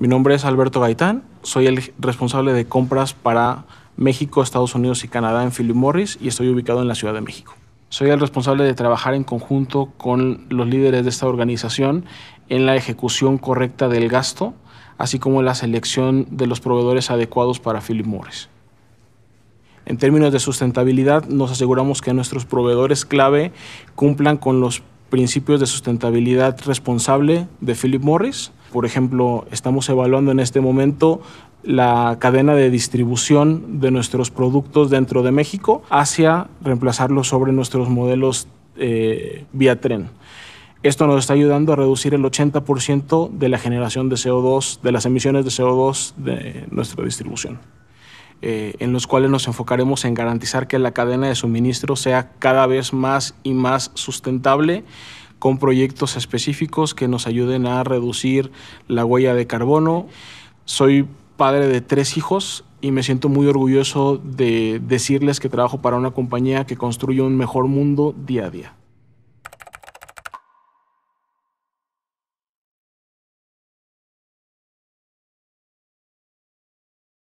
Mi nombre es Alberto Gaitán, soy el responsable de compras para México, Estados Unidos y Canadá en Philip Morris y estoy ubicado en la Ciudad de México. Soy el responsable de trabajar en conjunto con los líderes de esta organización en la ejecución correcta del gasto, así como la selección de los proveedores adecuados para Philip Morris. En términos de sustentabilidad, nos aseguramos que nuestros proveedores clave cumplan con los principios de sustentabilidad responsable de Philip Morris, por ejemplo, estamos evaluando en este momento la cadena de distribución de nuestros productos dentro de México hacia reemplazarlos sobre nuestros modelos eh, vía tren. Esto nos está ayudando a reducir el 80% de la generación de CO2, de las emisiones de CO2 de nuestra distribución, eh, en los cuales nos enfocaremos en garantizar que la cadena de suministro sea cada vez más y más sustentable con proyectos específicos que nos ayuden a reducir la huella de carbono. Soy padre de tres hijos y me siento muy orgulloso de decirles que trabajo para una compañía que construye un mejor mundo día a día.